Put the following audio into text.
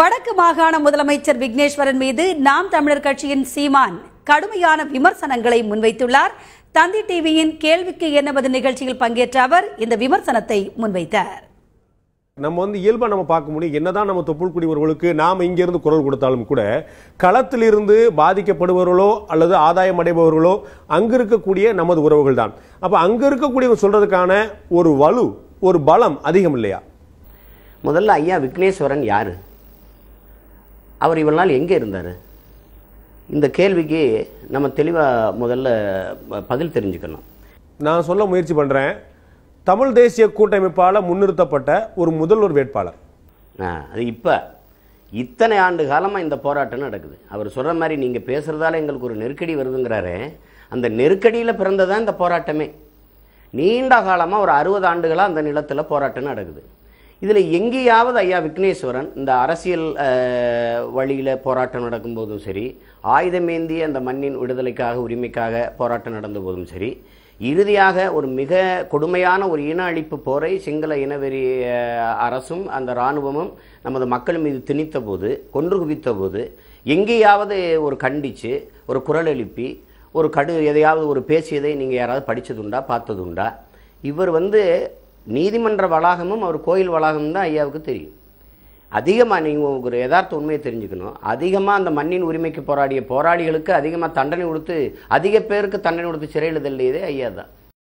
வடக்கு மாகாண முதலமைச்சர் விக்னேஸ்வரன் மீது நாம் தமிழர் கட்சியின் சீமான் கடுமையான விமர்சனங்களை முன்வைத்துள்ளார் தந்தி டிவியின் கேள்விக்கு என்னவது நிகழ்ச்சியில் பங்கேற்ற அவர் இந்த விமர்சனத்தை முன்வைத்தார் நம்ம வந்து இயல்பாக நம்ம பார்க்க முடியும் என்னதான் நம்ம தொப்புள் தொப்புள்குடியவர்களுக்கு நாம் இங்கேருந்து குரல் கொடுத்தாலும் கூட களத்திலிருந்து பாதிக்கப்படுபவர்களோ அல்லது ஆதாயம் அடைபவர்களோ அங்க இருக்கக்கூடிய நமது உறவுகள் தான் அப்போ அங்கே இருக்கக்கூடியவங்க சொல்கிறதுக்கான ஒரு வலு ஒரு பலம் அதிகம் இல்லையா முதல்ல ஐயா விக்னேஸ்வரன் யாரு அவர் இவ்வளவு நாள் எங்கே இருந்தார் இந்த கேள்விக்கு நம்ம தெளிவாக முதல்ல பதில் தெரிஞ்சுக்கணும் நான் சொல்ல முயற்சி பண்ணுறேன் தமிழ் தேசிய கூட்டமைப்பால் முன்னிறுத்தப்பட்ட ஒரு முதல்வர் வேட்பாளர் அது இப்போ இத்தனை ஆண்டு காலமாக இந்த போராட்டம் நடக்குது அவர் சொல்கிற மாதிரி நீங்கள் பேசுகிறதால எங்களுக்கு ஒரு நெருக்கடி வருதுங்கிறாரு அந்த நெருக்கடியில் பிறந்ததான் இந்த போராட்டமே நீண்ட காலமாக ஒரு அறுபது ஆண்டுகளாக அந்த நிலத்தில் போராட்டம் நடக்குது இதில் எங்கேயாவது ஐயா விக்னேஸ்வரன் இந்த அரசியல் வழியில் போராட்டம் நடக்கும்போதும் சரி ஆயுதமேந்திய அந்த மண்ணின் விடுதலைக்காக உரிமைக்காக போராட்டம் நடந்தபோதும் சரி இறுதியாக ஒரு மிக கொடுமையான ஒரு இன அழிப்பு போரை சிங்கள இனவெறி அரசும் அந்த இராணுவமும் நமது மக்கள் மீது திணித்த போது கொன்று குவித்த போது எங்கேயாவது ஒரு கண்டித்து ஒரு குரல் எழுப்பி ஒரு கடு எதையாவது ஒரு பேசியதை நீங்கள் யாராவது படித்ததுண்டா பார்த்ததுண்டா இவர் வந்து நீதிமன்ற வளாகமும் அவர் கோயில் வளாகமும் தான் ஐயாவுக்கு தெரியும் அதிகமாக நீங்கள் ஒரு யதார்த்த உண்மையை தெரிஞ்சுக்கணும் அதிகமாக அந்த மண்ணின் உரிமைக்கு போராடிய போராளிகளுக்கு அதிகமாக தண்டனை கொடுத்து அதிக பேருக்கு தண்டனை கொடுத்து சிறையில் தள்ளியதே ஐயா தான்